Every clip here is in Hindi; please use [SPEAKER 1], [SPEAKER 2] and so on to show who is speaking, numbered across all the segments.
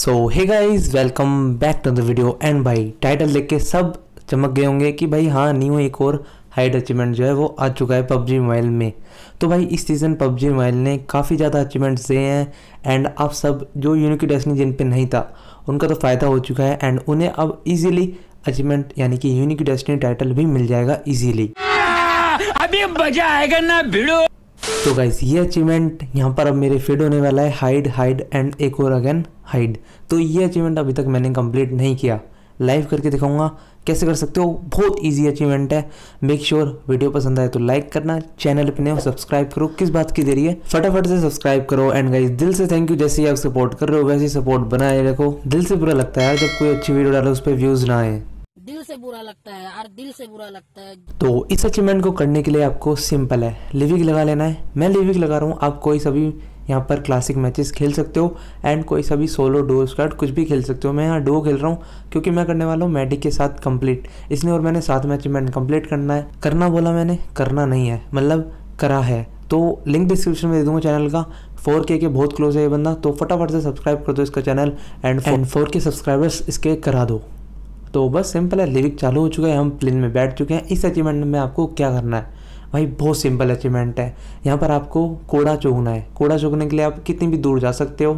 [SPEAKER 1] so hey guys welcome back to the video and भाई टाइटल देख के सब चमक गए होंगे कि भाई हाँ न्यू एक और हाइट अचीवमेंट जो है वो आ चुका है पबजी मोबाइल में तो भाई इस सीज़न पबजी मोबाइल ने काफ़ी ज़्यादा अचीवमेंट्स दिए हैं एंड आप सब जो यूनिक डेस्टिनी जिन पे नहीं था उनका तो फ़ायदा हो चुका है एंड उन्हें अब ईजिली अचीवमेंट यानी कि यूनिक डेस्टिनी टाइटल भी मिल जाएगा ईजीली अभी मजा आएगा ना भिड़ो तो गाइज ये अचीवमेंट यहाँ पर अब मेरे फेड होने वाला है हाइड हाइड एंड एक और अगेन हाइड तो ये अचीवमेंट अभी तक मैंने कंप्लीट नहीं किया लाइव करके दिखाऊंगा कैसे कर सकते हो बहुत इजी अचीवमेंट है मेक श्योर sure, वीडियो पसंद आए तो लाइक करना चैनल नहीं हो सब्सक्राइब करो किस बात की देरी है फटाफट से सब्सक्राइब करो एंड गाइज दिल से थैंक यू जैसे ही आप सपोर्ट कर रहे हो वैसे ही सपोर्ट बनाए रखो दिल से बुरा लगता है जब कोई अच्छी वीडियो डालो उस पर व्यूज़ ना आए दिल से बुरा लगता है यार दिल से बुरा लगता है तो इस अचीवमेंट को करने के लिए आपको सिंपल है लिविक लगा लेना है मैं लिविक लगा रहा हूँ आप कोई सभी यहाँ पर क्लासिक मैचेस खेल सकते हो एंड कोई सा भी सोलो डो स्कर्ट कुछ भी खेल सकते हो मैं यहाँ डो खेल रहा हूँ क्योंकि मैं करने वाला हूँ मैडिक के साथ कंप्लीट इसलिए और मैंने साथ में अचीवमेंट कंप्लीट करना है करना बोला मैंने करना नहीं है मतलब करा है तो लिंक डिस्क्रिप्शन में दे दूंगा चैनल का फोर के बहुत क्लोज है ये बंदा तो फटाफट से सब्सक्राइब कर दो इसका चैनल एंड फोर के सब्सक्राइबर्स इसके करा दो तो बस सिंपल है लिविक चालू हो चुका है हम प्लेन में बैठ चुके हैं इस अचीवमेंट में आपको क्या करना है भाई बहुत सिंपल अचीवमेंट है यहाँ पर आपको कोड़ा चुगना है कोड़ा चुगने के लिए आप कितनी भी दूर जा सकते हो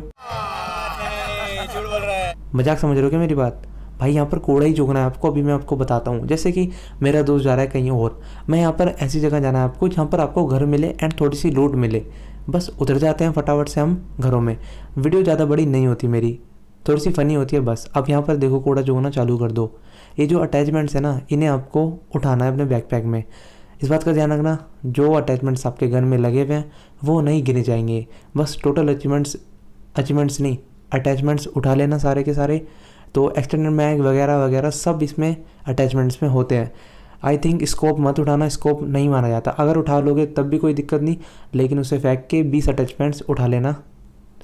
[SPEAKER 1] मजाक समझ रहे हो क्या मेरी बात भाई यहाँ पर कोड़ा ही चुगना है आपको अभी मैं आपको बताता हूँ जैसे कि मेरा दोस्त जा रहा है कहीं और मैं यहाँ पर ऐसी जगह जाना है आपको जहाँ पर आपको घर मिले एंड थोड़ी सी लूट मिले बस उधर जाते हैं फटाफट से हम घरों में वीडियो ज़्यादा बड़ी नहीं होती मेरी थोड़ी सी फ़नी होती है बस अब यहाँ पर देखो कूड़ा चुगना चालू कर दो ये जो अटैचमेंट्स है ना इन्हें आपको उठाना है अपने बैकपैक में इस बात का ध्यान रखना जो अटैचमेंट्स आपके घर में लगे हुए हैं वो नहीं गिने जाएंगे बस टोटल अचीवमेंट्स अचीवमेंट्स नहीं अटैचमेंट्स उठा लेना सारे के सारे तो एक्सटेंडेड मैग वगैरह वगैरह सब इसमें अटैचमेंट्स में होते हैं आई थिंक स्कोप मत उठाना स्कोप नहीं माना जाता अगर उठा लोगे तब भी कोई दिक्कत नहीं लेकिन उसे फेंक के बीस अटैचमेंट्स उठा लेना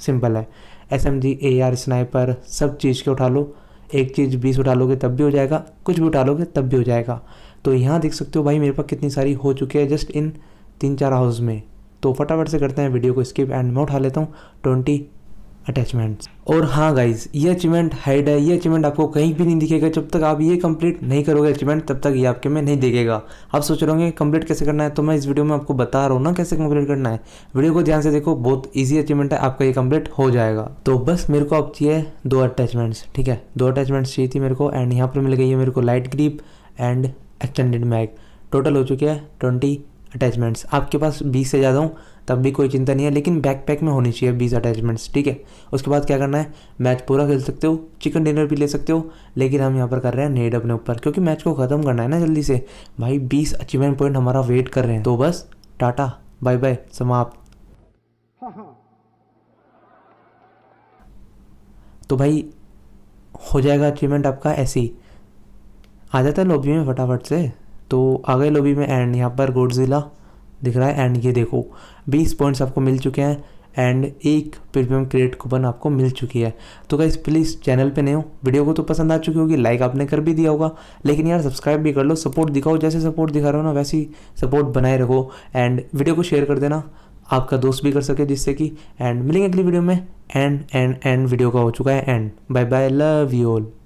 [SPEAKER 1] सिंपल है S M G A R sniper सब चीज़ के उठा लो एक चीज़ बीस उठा लोगे तब भी हो जाएगा कुछ भी उठा लोगे तब भी हो जाएगा तो यहाँ देख सकते हो भाई मेरे पास कितनी सारी हो चुकी है जस्ट इन तीन चार हाउस में तो फटाफट से करते हैं वीडियो को स्किप एंड मैं उठा लेता हूँ ट्वेंटी अटैचमेंट्स और हाँ गाइज ये अचीवमेंट हाइड है ये अचीवमेंट आपको कहीं भी नहीं दिखेगा जब तक आप ये कंप्लीट नहीं करोगे अचीवमेंट तब तक ये आपके में नहीं दिखेगा आप सोच रहे होंगे कंप्लीट कैसे करना है तो मैं इस वीडियो में आपको बता रहा हूँ ना कैसे कंप्लीट करना है वीडियो को ध्यान से देखो बहुत ईजी अचीवमेंट है आपका ये कंप्लीट हो जाएगा तो बस मेरे को आप चाहिए दो अटैचमेंट्स ठीक है दो अटैचमेंट्स चाहिए थी मेरे को एंड यहाँ पर मिल गई है मेरे को light grip and extended mag total हो चुके हैं ट्वेंटी अटैचमेंट्स आपके पास बीस से ज़्यादा हूँ तब भी कोई चिंता नहीं है लेकिन बैक पैक में होनी चाहिए बीस अटैचमेंट्स ठीक है उसके बाद क्या करना है मैच पूरा खेल सकते हो चिकन डिनर भी ले सकते हो लेकिन हम यहाँ पर कर रहे हैं नेड अपने ऊपर क्योंकि मैच को ख़त्म करना है ना जल्दी से भाई बीस अचीवमेंट पॉइंट हमारा वेट कर रहे हैं तो बस टाटा बाय बाय समाप्त तो भाई हो जाएगा अचीवमेंट आपका ऐसे ही आ जाता है लॉबी में फटाफट से तो आ गए लॉबी में एंड यहाँ पर गोडजिला दिख रहा है एंड ये देखो 20 पॉइंट्स आपको मिल चुके हैं एंड एक प्रीमियम क्रेडिट कूपन आपको मिल चुकी है तो गाइज प्लीज़ चैनल पे नए हो वीडियो को तो पसंद आ चुकी होगी लाइक आपने कर भी दिया होगा लेकिन यार सब्सक्राइब भी कर लो सपोर्ट दिखाओ जैसे सपोर्ट दिखा रहे हो ना वैसी सपोर्ट बनाए रखो एंड वीडियो को शेयर कर देना आपका दोस्त भी कर सके जिससे कि एंड मिलेंगे अगली वीडियो में एंड एंड एंड वीडियो का हो चुका है and bye bye love you all